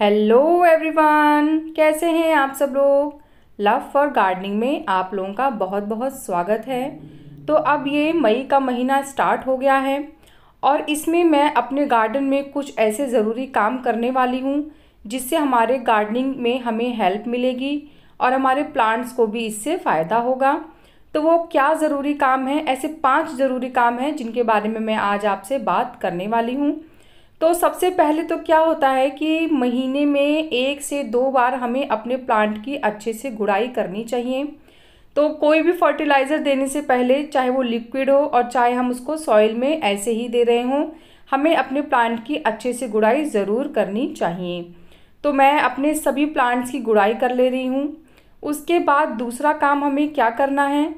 hello everyone कैसे हैं आप सब लोग लव फॉर गार्डनिंग में आप लोगों का बहुत बहुत स्वागत है तो अब ये मई का महीना स्टार्ट हो गया है और इसमें मैं अपने गार्डन में कुछ ऐसे ज़रूरी काम करने वाली हूँ जिससे हमारे गार्डनिंग में हमें हेल्प मिलेगी और हमारे प्लांट्स को भी इससे फ़ायदा होगा तो वो क्या ज़रूरी काम है ऐसे पाँच ज़रूरी काम हैं जिनके बारे में मैं आज आपसे बात करने वाली हूँ तो सबसे पहले तो क्या होता है कि महीने में एक से दो बार हमें अपने प्लांट की अच्छे से गुड़ाई करनी चाहिए तो कोई भी फर्टिलाइज़र देने से पहले चाहे वो लिक्विड हो और चाहे हम उसको सॉइल में ऐसे ही दे रहे हों हमें अपने प्लांट की अच्छे से गुड़ाई ज़रूर करनी चाहिए तो मैं अपने सभी प्लांट्स की गुड़ाई कर ले रही हूँ उसके बाद दूसरा काम हमें क्या करना है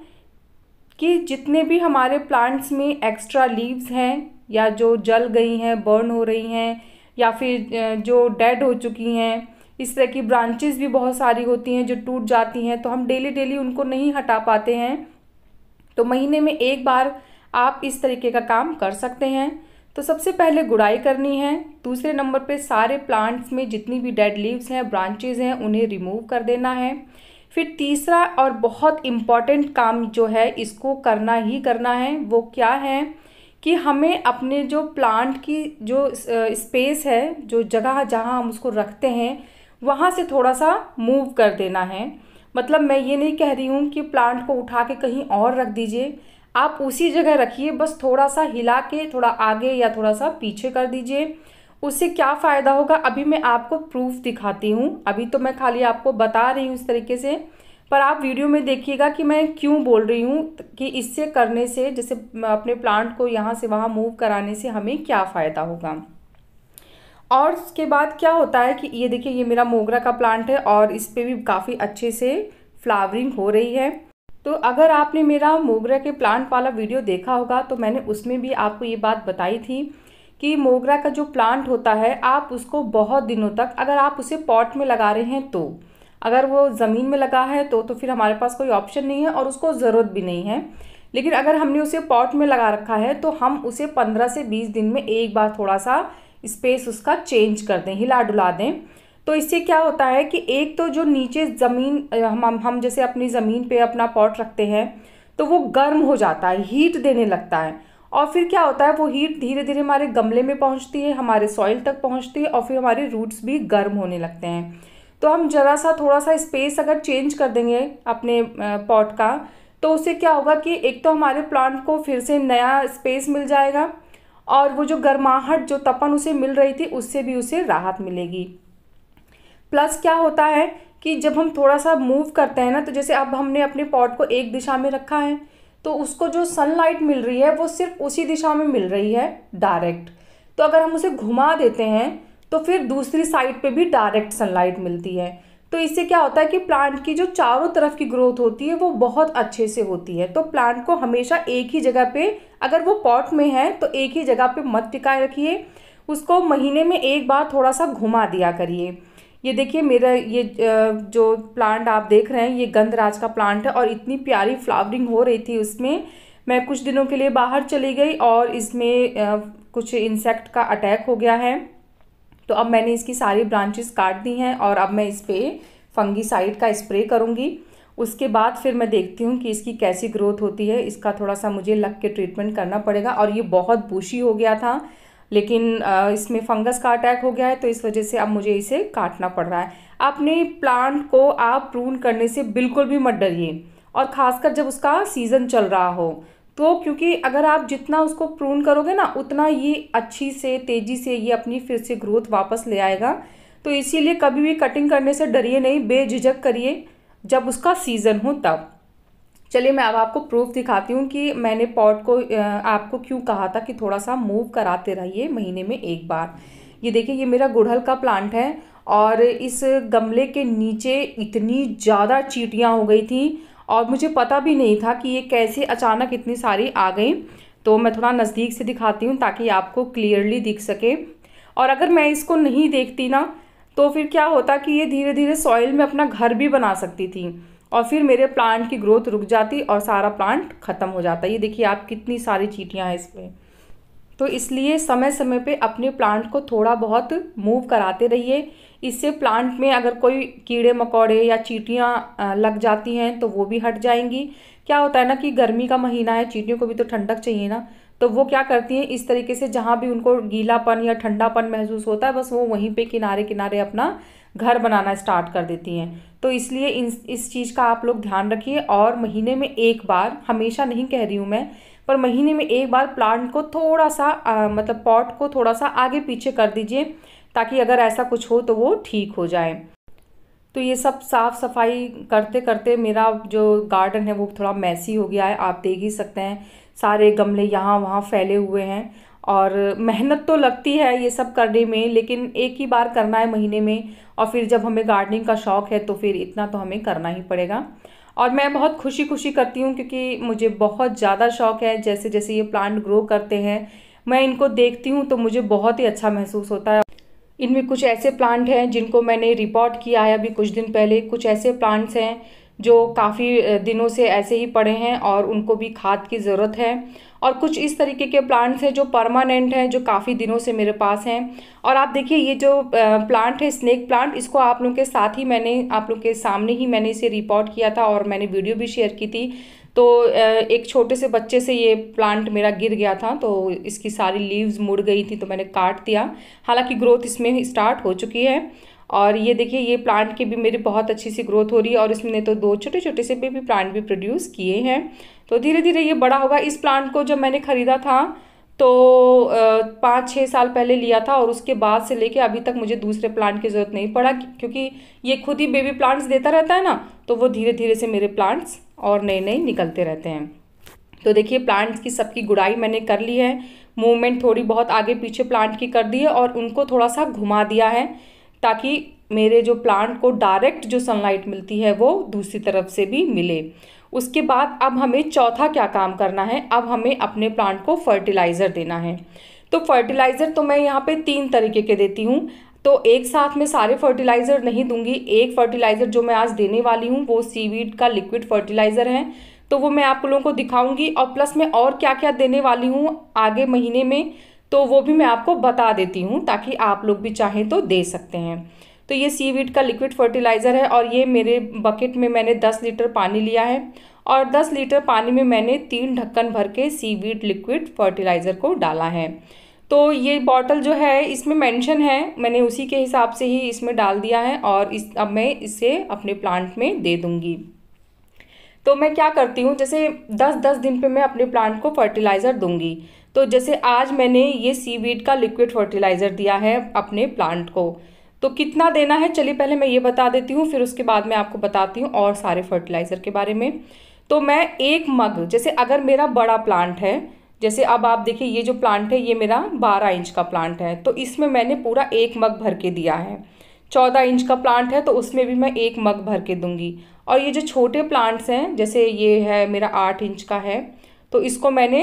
कि जितने भी हमारे प्लांट्स में एक्स्ट्रा लीव्स हैं या जो जल गई हैं बर्न हो रही हैं या फिर जो डेड हो चुकी हैं इस तरह की ब्रांचेस भी बहुत सारी होती हैं जो टूट जाती हैं तो हम डेली डेली उनको नहीं हटा पाते हैं तो महीने में एक बार आप इस तरीके का काम कर सकते हैं तो सबसे पहले गुड़ाई करनी है दूसरे नंबर पे सारे प्लांट्स में जितनी भी डेड लीव्स हैं ब्रांचेज हैं उन्हें रिमूव कर देना है फिर तीसरा और बहुत इम्पॉर्टेंट काम जो है इसको करना ही करना है वो क्या है कि हमें अपने जो प्लांट की जो स्पेस है जो जगह जहाँ हम उसको रखते हैं वहाँ से थोड़ा सा मूव कर देना है मतलब मैं ये नहीं कह रही हूँ कि प्लांट को उठा के कहीं और रख दीजिए आप उसी जगह रखिए बस थोड़ा सा हिला के थोड़ा आगे या थोड़ा सा पीछे कर दीजिए उससे क्या फ़ायदा होगा अभी मैं आपको प्रूफ दिखाती हूँ अभी तो मैं खाली आपको बता रही हूँ इस तरीके से पर आप वीडियो में देखिएगा कि मैं क्यों बोल रही हूँ कि इससे करने से जैसे अपने प्लांट को यहाँ से वहाँ मूव कराने से हमें क्या फ़ायदा होगा और उसके बाद क्या होता है कि ये देखिए ये मेरा मोगरा का प्लांट है और इस पर भी काफ़ी अच्छे से फ्लावरिंग हो रही है तो अगर आपने मेरा मोगरा के प्लांट वाला वीडियो देखा होगा तो मैंने उसमें भी आपको ये बात बताई थी कि मोगरा का जो प्लांट होता है आप उसको बहुत दिनों तक अगर आप उसे पॉट में लगा रहे हैं तो अगर वो ज़मीन में लगा है तो तो फिर हमारे पास कोई ऑप्शन नहीं है और उसको ज़रूरत भी नहीं है लेकिन अगर हमने उसे पॉट में लगा रखा है तो हम उसे पंद्रह से बीस दिन में एक बार थोड़ा सा स्पेस उसका चेंज कर दें हिला डुला दें तो इससे क्या होता है कि एक तो जो नीचे ज़मीन हम हम जैसे अपनी ज़मीन पे अपना पॉट रखते हैं तो वो गर्म हो जाता है हीट देने लगता है और फिर क्या होता है वो हीट धीरे धीरे हमारे गमले में पहुंचती है हमारे सॉइल तक पहुंचती है और फिर हमारे रूट्स भी गर्म होने लगते हैं तो हम ज़रा सा थोड़ा सा स्पेस अगर चेंज कर देंगे अपने पॉट का तो उससे क्या होगा कि एक तो हमारे प्लांट को फिर से नया स्पेस मिल जाएगा और वो जो गर्माहट जो तपन उसे मिल रही थी उससे भी उसे राहत मिलेगी प्लस क्या होता है कि जब हम थोड़ा सा मूव करते हैं ना तो जैसे अब हमने अपने पॉट को एक दिशा में रखा है तो उसको जो सनलाइट मिल रही है वो सिर्फ उसी दिशा में मिल रही है डायरेक्ट तो अगर हम उसे घुमा देते हैं तो फिर दूसरी साइड पे भी डायरेक्ट सनलाइट मिलती है तो इससे क्या होता है कि प्लांट की जो चारों तरफ की ग्रोथ होती है वो बहुत अच्छे से होती है तो प्लांट को हमेशा एक ही जगह पे अगर वो पॉट में है तो एक ही जगह पे मत टिकाए रखिए उसको महीने में एक बार थोड़ा सा घुमा दिया करिए ये देखिए मेरा ये जो प्लांट आप देख रहे हैं ये गंधराज का प्लांट है और इतनी प्यारी फ्लावरिंग हो रही थी उसमें मैं कुछ दिनों के लिए बाहर चली गई और इसमें कुछ इंसेक्ट का अटैक हो गया है तो अब मैंने इसकी सारी ब्रांचेस काट दी हैं और अब मैं इस पर फंगीसाइड का स्प्रे करूँगी उसके बाद फिर मैं देखती हूँ कि इसकी कैसी ग्रोथ होती है इसका थोड़ा सा मुझे लग के ट्रीटमेंट करना पड़ेगा और ये बहुत बूशी हो गया था लेकिन इसमें फंगस का अटैक हो गया है तो इस वजह से अब मुझे इसे काटना पड़ रहा है अपने प्लांट को आप प्रून करने से बिल्कुल भी मत डरिए और ख़ासकर जब उसका सीज़न चल रहा हो तो क्योंकि अगर आप जितना उसको प्रून करोगे ना उतना ये अच्छी से तेज़ी से ये अपनी फिर से ग्रोथ वापस ले आएगा तो इसीलिए कभी भी कटिंग करने से डरिए नहीं बेझिझक करिए जब उसका सीज़न हो तब चलिए मैं अब आपको प्रूफ दिखाती हूँ कि मैंने पॉट को आपको क्यों कहा था कि थोड़ा सा मूव कराते रहिए महीने में एक बार ये देखिए ये मेरा गुड़हल का प्लांट है और इस गमले के नीचे इतनी ज़्यादा चीटियाँ हो गई थी और मुझे पता भी नहीं था कि ये कैसे अचानक इतनी सारी आ गई तो मैं थोड़ा नज़दीक से दिखाती हूँ ताकि आपको क्लियरली दिख सके और अगर मैं इसको नहीं देखती ना तो फिर क्या होता कि ये धीरे धीरे सॉइल में अपना घर भी बना सकती थी और फिर मेरे प्लांट की ग्रोथ रुक जाती और सारा प्लांट ख़त्म हो जाता ये देखिए आप कितनी सारी चीटियाँ हैं इसमें तो इसलिए समय समय पे अपने प्लांट को थोड़ा बहुत मूव कराते रहिए इससे प्लांट में अगर कोई कीड़े मकोड़े या चीटियाँ लग जाती हैं तो वो भी हट जाएंगी क्या होता है ना कि गर्मी का महीना है चीटियों को भी तो ठंडक चाहिए ना तो वो क्या करती हैं इस तरीके से जहाँ भी उनको गीलापन या ठंडापन महसूस होता है बस वो वहीं पे किनारे किनारे अपना घर बनाना स्टार्ट कर देती हैं तो इसलिए इन इस चीज़ का आप लोग ध्यान रखिए और महीने में एक बार हमेशा नहीं कह रही हूँ मैं पर महीने में एक बार प्लांट को थोड़ा सा आ, मतलब पॉट को थोड़ा सा आगे पीछे कर दीजिए ताकि अगर ऐसा कुछ हो तो वो ठीक हो जाए तो ये सब साफ़ सफाई करते करते मेरा जो गार्डन है वो थोड़ा मैसी हो गया है आप देख ही सकते हैं सारे गमले यहाँ वहाँ फैले हुए हैं और मेहनत तो लगती है ये सब करने में लेकिन एक ही बार करना है महीने में और फिर जब हमें गार्डनिंग का शौक़ है तो फिर इतना तो हमें करना ही पड़ेगा और मैं बहुत खुशी खुशी करती हूँ क्योंकि मुझे बहुत ज़्यादा शौक़ है जैसे जैसे ये प्लांट ग्रो करते हैं मैं इनको देखती हूँ तो मुझे बहुत ही अच्छा महसूस होता है इनमें कुछ ऐसे प्लांट हैं जिनको मैंने रिपोर्ट किया है अभी कुछ दिन पहले कुछ ऐसे प्लांट्स हैं जो काफ़ी दिनों से ऐसे ही पड़े हैं और उनको भी खाद की ज़रूरत है और कुछ इस तरीके के प्लांट्स हैं जो परमानेंट हैं जो काफ़ी दिनों से मेरे पास हैं और आप देखिए ये जो प्लांट है स्नेक प्लांट इसको आप लोगों के साथ ही मैंने आप लोग के सामने ही मैंने इसे रिपोर्ट किया था और मैंने वीडियो भी शेयर की थी तो एक छोटे से बच्चे से ये प्लांट मेरा गिर गया था तो इसकी सारी लीव्स मुड़ गई थी तो मैंने काट दिया हालांकि ग्रोथ इसमें स्टार्ट हो चुकी है और ये देखिए ये प्लांट की भी मेरी बहुत अच्छी सी ग्रोथ हो रही है और इसने तो दो छोटे छोटे से बेबी प्लांट भी प्रोड्यूस किए हैं तो धीरे धीरे ये बड़ा होगा इस प्लांट को जब मैंने ख़रीदा था तो पाँच छः साल पहले लिया था और उसके बाद से लेके अभी तक मुझे दूसरे प्लांट की ज़रूरत नहीं पड़ा क्योंकि ये खुद ही बेबी प्लांट्स देता रहता है ना तो वो धीरे धीरे से मेरे प्लांट्स और नए नए निकलते रहते हैं तो देखिए प्लांट्स की सबकी गुड़ाई मैंने कर ली है मूवमेंट थोड़ी बहुत आगे पीछे प्लांट की कर दी है और उनको थोड़ा सा घुमा दिया है ताकि मेरे जो प्लांट को डायरेक्ट जो सनलाइट मिलती है वो दूसरी तरफ से भी मिले उसके बाद अब हमें चौथा क्या काम करना है अब हमें अपने प्लांट को फर्टिलाइज़र देना है तो फर्टिलाइज़र तो मैं यहाँ पे तीन तरीके के देती हूँ तो एक साथ में सारे फर्टिलाइज़र नहीं दूंगी एक फर्टिलाइज़र जो मैं आज देने वाली हूँ वो सीवीड का लिक्विड फर्टिलाइज़र है तो वो मैं आप लोगों को दिखाऊंगी और प्लस मैं और क्या क्या देने वाली हूँ आगे महीने में तो वो भी मैं आपको बता देती हूँ ताकि आप लोग भी चाहें तो दे सकते हैं तो ये सी का लिक्विड फर्टिलाइज़र है और ये मेरे बकेट में मैंने दस लीटर पानी लिया है और दस लीटर पानी में मैंने तीन ढक्कन भर के सी लिक्विड फर्टिलाइज़र को डाला है तो ये बॉटल जो है इसमें मेंशन है मैंने उसी के हिसाब से ही इसमें डाल दिया है और इस अब मैं इसे अपने प्लांट में दे दूँगी तो मैं क्या करती हूँ जैसे दस दस दिन पे मैं अपने प्लांट को फर्टिलाइज़र दूंगी तो जैसे आज मैंने ये सीवीड का लिक्विड फर्टिलाइज़र दिया है अपने प्लांट को तो कितना देना है चलिए पहले मैं ये बता देती हूँ फिर उसके बाद मैं आपको बताती हूँ और सारे फर्टिलाइज़र के बारे में तो मैं एक मग जैसे अगर मेरा बड़ा प्लांट है जैसे अब आप देखिए ये जो प्लांट है ये मेरा बारह इंच का प्लांट है तो इसमें मैंने पूरा एक मग भर के दिया है चौदह इंच का प्लांट है तो उसमें भी मैं एक मग भर के दूंगी और ये जो छोटे प्लांट्स हैं जैसे ये है मेरा आठ इंच का है तो इसको मैंने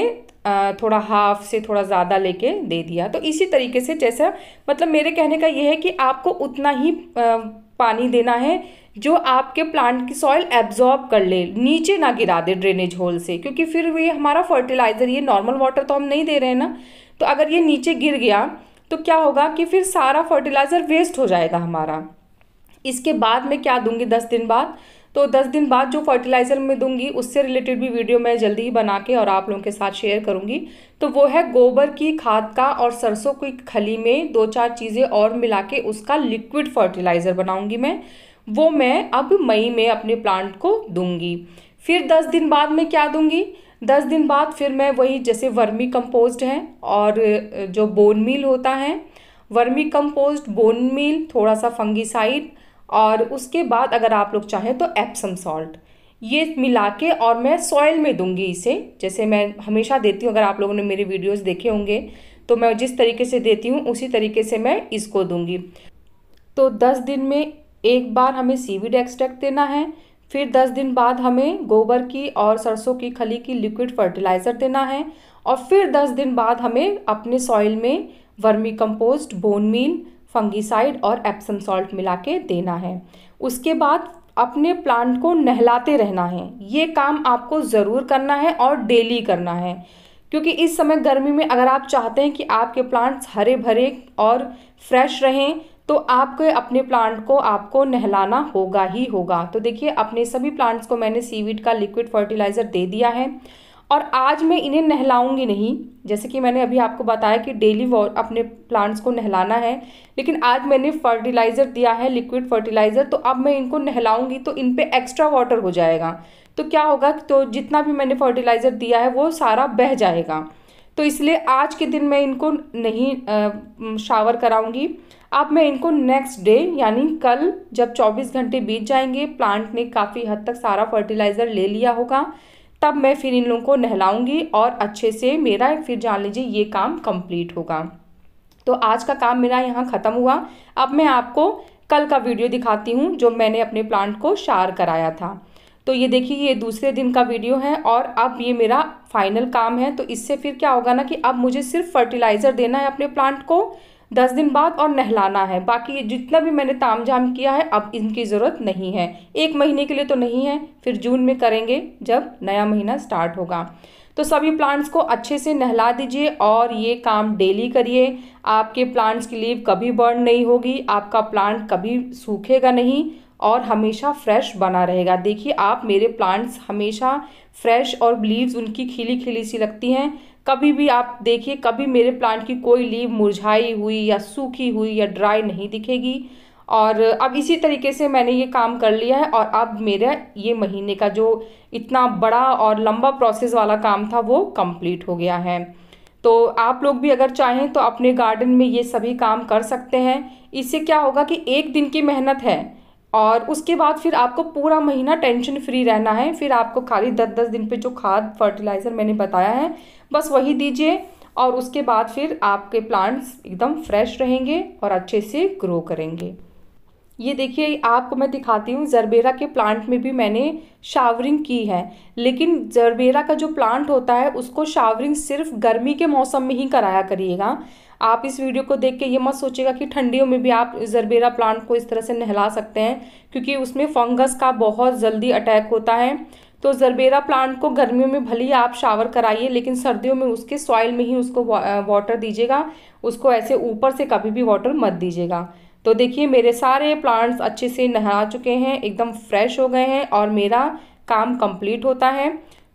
थोड़ा हाफ से थोड़ा ज़्यादा लेके दे दिया तो इसी तरीके से जैसा मतलब मेरे कहने का ये है कि आपको उतना ही पानी देना है जो आपके प्लांट की सॉइल एब्जॉर्ब कर ले नीचे ना गिरा दे ड्रेनेज होल से क्योंकि फिर ये हमारा फर्टिलाइज़र ये नॉर्मल वाटर तो हम नहीं दे रहे हैं ना तो अगर ये नीचे गिर गया तो क्या होगा कि फिर सारा फर्टिलाइज़र वेस्ट हो जाएगा हमारा इसके बाद मैं क्या दूंगी दस दिन बाद तो दस दिन बाद जो फर्टिलाइज़र मैं दूंगी उससे रिलेटेड भी वीडियो मैं जल्दी ही बना के और आप लोगों के साथ शेयर करूंगी तो वो है गोबर की खाद का और सरसों की खली में दो चार चीज़ें और मिला के उसका लिक्विड फर्टिलाइज़र बनाऊंगी मैं वो मैं अब मई में अपने प्लांट को दूंगी फिर दस दिन बाद मैं क्या दूँगी दस दिन बाद फिर मैं वही जैसे वर्मी कम्पोस्ट है और जो बोन मील होता है वर्मी कम्पोस्ट बोन मील थोड़ा सा फंगिसाइड और उसके बाद अगर आप लोग चाहें तो एप्सम सॉल्ट ये मिला के और मैं सॉयल में दूंगी इसे जैसे मैं हमेशा देती हूँ अगर आप लोगों ने मेरे वीडियोस देखे होंगे तो मैं जिस तरीके से देती हूँ उसी तरीके से मैं इसको दूंगी तो दस दिन में एक बार हमें सीविड एक्सट्रैक्ट देना है फिर दस दिन बाद हमें गोबर की और सरसों की खली की लिक्विड फर्टिलाइज़र देना है और फिर दस दिन बाद हमें अपने सॉइल में vermicompost bone meal fungicide और एप्सम सॉल्ट मिला के देना है उसके बाद अपने प्लांट को नहलाते रहना है ये काम आपको ज़रूर करना है और डेली करना है क्योंकि इस समय गर्मी में अगर आप चाहते हैं कि आपके प्लांट्स हरे भरे और फ्रेश रहें तो आपके अपने प्लांट को आपको नहलाना होगा ही होगा तो देखिए अपने सभी प्लांट्स को मैंने सीवीड का लिक्विड फर्टिलाइज़र दे दिया है और आज मैं इन्हें नहलाऊंगी नहीं जैसे कि मैंने अभी आपको बताया कि डेली अपने प्लांट्स को नहलाना है लेकिन आज मैंने फर्टिलाइज़र दिया है लिक्विड फर्टिलाइज़र तो अब मैं इनको नहलाऊंगी तो इन पर एक्स्ट्रा वाटर हो जाएगा तो क्या होगा तो जितना भी मैंने फर्टिलाइज़र दिया है वो सारा बह जाएगा तो इसलिए आज के दिन मैं इनको नहीं शावर कराऊंगी अब मैं इनको नेक्स्ट डे यानी कल जब 24 घंटे बीत जाएंगे प्लांट ने काफ़ी हद तक सारा फर्टिलाइज़र ले लिया होगा तब मैं फिर इन लोगों को नहलाऊंगी और अच्छे से मेरा फिर जान लीजिए ये काम कंप्लीट होगा तो आज का काम मेरा यहाँ ख़त्म हुआ अब मैं आपको कल का वीडियो दिखाती हूँ जो मैंने अपने प्लांट को शार कराया था तो ये देखिए ये दूसरे दिन का वीडियो है और अब ये मेरा फाइनल काम है तो इससे फिर क्या होगा ना कि अब मुझे सिर्फ फर्टिलाइज़र देना है अपने प्लांट को दस दिन बाद और नहलाना है बाकी जितना भी मैंने ताम झाम किया है अब इनकी ज़रूरत नहीं है एक महीने के लिए तो नहीं है फिर जून में करेंगे जब नया महीना स्टार्ट होगा तो सभी प्लांट्स को अच्छे से नहला दीजिए और ये काम डेली करिए आपके प्लांट्स की लीव कभी बर्न नहीं होगी आपका प्लांट कभी सूखेगा नहीं और हमेशा फ्रेश बना रहेगा देखिए आप मेरे प्लांट्स हमेशा फ्रेश और लीव्स उनकी खिली खिली सी लगती हैं कभी भी आप देखिए कभी मेरे प्लांट की कोई लीव मुरझाई हुई या सूखी हुई या ड्राई नहीं दिखेगी और अब इसी तरीके से मैंने ये काम कर लिया है और अब मेरा ये महीने का जो इतना बड़ा और लंबा प्रोसेस वाला काम था वो कंप्लीट हो गया है तो आप लोग भी अगर चाहें तो अपने गार्डन में ये सभी काम कर सकते हैं इससे क्या होगा कि एक दिन की मेहनत है और उसके बाद फिर आपको पूरा महीना टेंशन फ्री रहना है फिर आपको खाली दस दस दिन पे जो खाद फर्टिलाइज़र मैंने बताया है बस वही दीजिए और उसके बाद फिर आपके प्लांट्स एकदम फ्रेश रहेंगे और अच्छे से ग्रो करेंगे ये देखिए आपको मैं दिखाती हूँ जरबेरा के प्लांट में भी मैंने शावरिंग की है लेकिन जरबेरा का जो प्लांट होता है उसको शावरिंग सिर्फ गर्मी के मौसम में ही कराया करिएगा आप इस वीडियो को देख के ये मत सोचिएगा कि ठंडियों में भी आप जरबेरा प्लांट को इस तरह से नहला सकते हैं क्योंकि उसमें फंगस का बहुत जल्दी अटैक होता है तो जरबेरा प्लांट को गर्मियों में भले ही आप शावर कराइए लेकिन सर्दियों में उसके सॉइल में ही उसको वाटर दीजिएगा उसको ऐसे ऊपर से कभी भी वाटर मत दीजिएगा तो देखिए मेरे सारे प्लांट्स अच्छे से नहला चुके हैं एकदम फ्रेश हो गए हैं और मेरा काम कंप्लीट होता है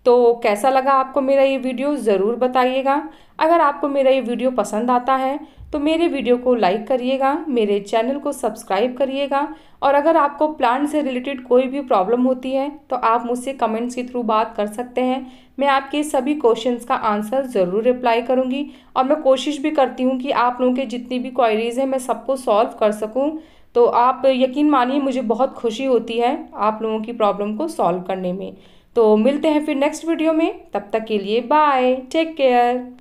तो कैसा लगा आपको मेरा ये वीडियो ज़रूर बताइएगा अगर आपको मेरा ये वीडियो पसंद आता है तो मेरे वीडियो को लाइक करिएगा मेरे चैनल को सब्सक्राइब करिएगा और अगर आपको प्लांट से रिलेटेड कोई भी प्रॉब्लम होती है तो आप मुझसे कमेंट्स के थ्रू बात कर सकते हैं मैं आपके सभी क्वेश्चंस का आंसर ज़रूर रिप्लाई करूँगी और मैं कोशिश भी करती हूँ कि आप लोगों के जितनी भी क्वायरीज़ हैं मैं सबको सॉल्व कर सकूँ तो आप यकीन मानिए मुझे बहुत खुशी होती है आप लोगों की प्रॉब्लम को सॉल्व करने में तो मिलते हैं फिर नेक्स्ट वीडियो में तब तक के लिए बाय टेक केयर